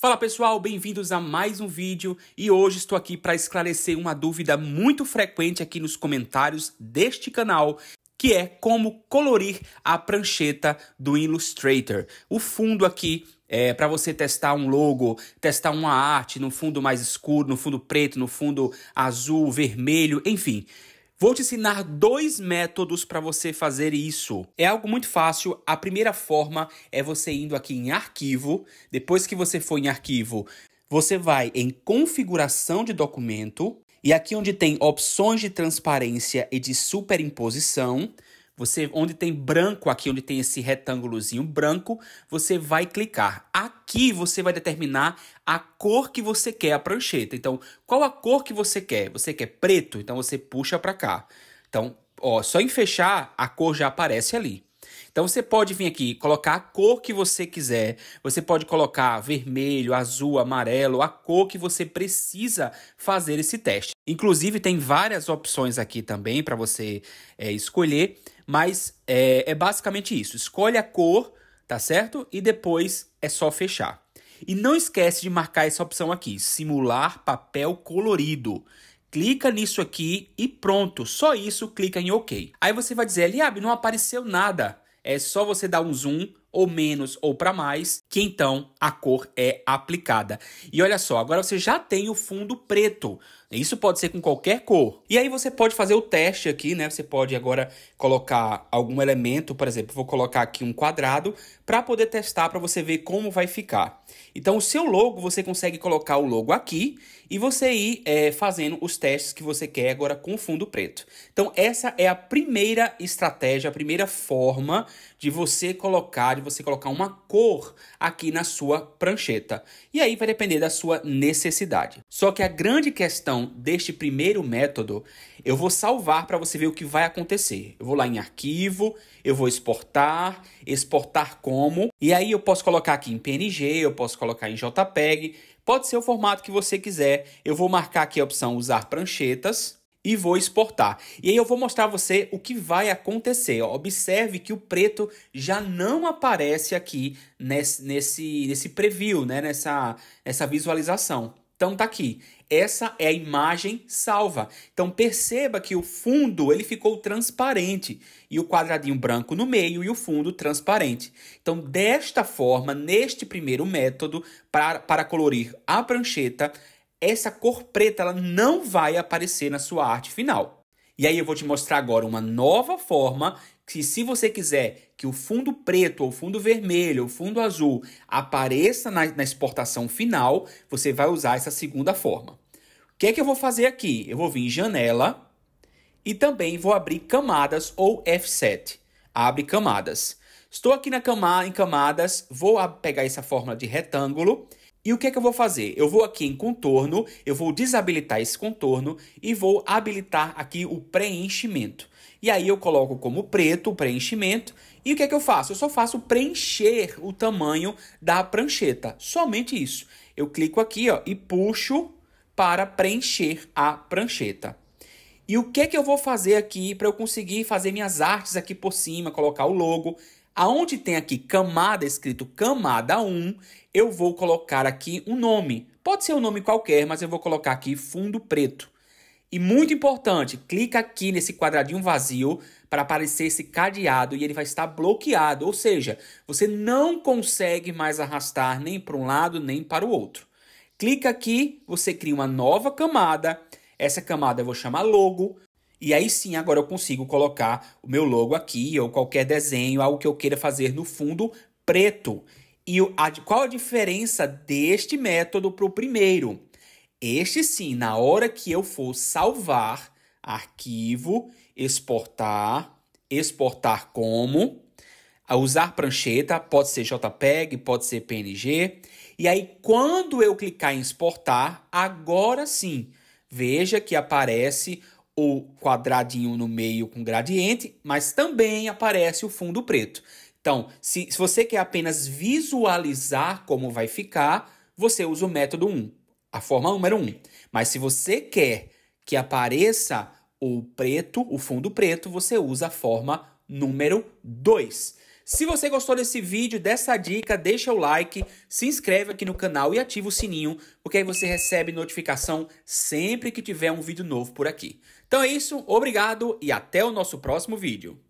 Fala pessoal, bem-vindos a mais um vídeo e hoje estou aqui para esclarecer uma dúvida muito frequente aqui nos comentários deste canal, que é como colorir a prancheta do Illustrator. O fundo aqui é, para você testar um logo, testar uma arte no fundo mais escuro, no fundo preto, no fundo azul, vermelho, enfim. Vou te ensinar dois métodos para você fazer isso. É algo muito fácil. A primeira forma é você indo aqui em arquivo. Depois que você for em arquivo, você vai em configuração de documento. E aqui onde tem opções de transparência e de superimposição, você, onde tem branco aqui, onde tem esse retângulozinho branco, você vai clicar. Aqui você vai determinar a cor que você quer a prancheta. Então, qual a cor que você quer? Você quer preto? Então você puxa para cá. Então, ó, só em fechar, a cor já aparece ali. Então você pode vir aqui colocar a cor que você quiser. Você pode colocar vermelho, azul, amarelo, a cor que você precisa fazer esse teste. Inclusive tem várias opções aqui também para você é, escolher, mas é, é basicamente isso. Escolhe a cor, tá certo? E depois é só fechar. E não esquece de marcar essa opção aqui, simular papel colorido. Clica nisso aqui e pronto, só isso, clica em OK. Aí você vai dizer, Eliab, não apareceu nada. É só você dar um zoom, ou menos, ou para mais, que então a cor é aplicada. E olha só, agora você já tem o fundo preto. Isso pode ser com qualquer cor. E aí você pode fazer o teste aqui, né? Você pode agora colocar algum elemento, por exemplo, vou colocar aqui um quadrado para poder testar para você ver como vai ficar. Então o seu logo você consegue colocar o logo aqui e você ir é, fazendo os testes que você quer agora com fundo preto. Então essa é a primeira estratégia, a primeira forma de você colocar, de você colocar uma cor aqui na sua prancheta. E aí vai depender da sua necessidade. Só que a grande questão deste primeiro método, eu vou salvar para você ver o que vai acontecer. Eu vou lá em arquivo, eu vou exportar, exportar como, e aí eu posso colocar aqui em PNG, eu posso colocar em JPEG, pode ser o formato que você quiser. Eu vou marcar aqui a opção usar pranchetas e vou exportar. E aí eu vou mostrar a você o que vai acontecer. Observe que o preto já não aparece aqui nesse, nesse, nesse preview, né? nessa, nessa visualização. Então tá aqui. Essa é a imagem salva. Então perceba que o fundo ele ficou transparente e o quadradinho branco no meio e o fundo transparente. Então desta forma, neste primeiro método para, para colorir a prancheta, essa cor preta ela não vai aparecer na sua arte final. E aí eu vou te mostrar agora uma nova forma que se você quiser que o fundo preto, ou fundo vermelho, ou fundo azul apareça na, na exportação final, você vai usar essa segunda forma. O que é que eu vou fazer aqui? Eu vou vir em janela e também vou abrir camadas ou F7. Abre camadas. Estou aqui na cama, em camadas, vou pegar essa fórmula de retângulo e o que é que eu vou fazer? Eu vou aqui em contorno, eu vou desabilitar esse contorno e vou habilitar aqui o preenchimento. E aí eu coloco como preto o preenchimento. E o que é que eu faço? Eu só faço preencher o tamanho da prancheta, somente isso. Eu clico aqui ó, e puxo para preencher a prancheta. E o que é que eu vou fazer aqui para eu conseguir fazer minhas artes aqui por cima, colocar o logo? Aonde tem aqui camada escrito camada 1, eu vou colocar aqui um nome. Pode ser um nome qualquer, mas eu vou colocar aqui fundo preto. E muito importante, clica aqui nesse quadradinho vazio para aparecer esse cadeado e ele vai estar bloqueado, ou seja, você não consegue mais arrastar nem para um lado nem para o outro. Clica aqui, você cria uma nova camada. Essa camada eu vou chamar logo. E aí sim, agora eu consigo colocar o meu logo aqui ou qualquer desenho, algo que eu queira fazer no fundo preto. E a, qual a diferença deste método para o primeiro? Este sim, na hora que eu for salvar arquivo, exportar, exportar como, usar prancheta, pode ser JPEG, pode ser PNG. E aí, quando eu clicar em exportar, agora sim, veja que aparece ou quadradinho no meio com gradiente, mas também aparece o fundo preto. Então, se, se você quer apenas visualizar como vai ficar, você usa o método 1, a forma número 1. Mas se você quer que apareça o preto, o fundo preto, você usa a forma número 2. Se você gostou desse vídeo, dessa dica, deixa o like, se inscreve aqui no canal e ativa o sininho, porque aí você recebe notificação sempre que tiver um vídeo novo por aqui. Então é isso, obrigado e até o nosso próximo vídeo.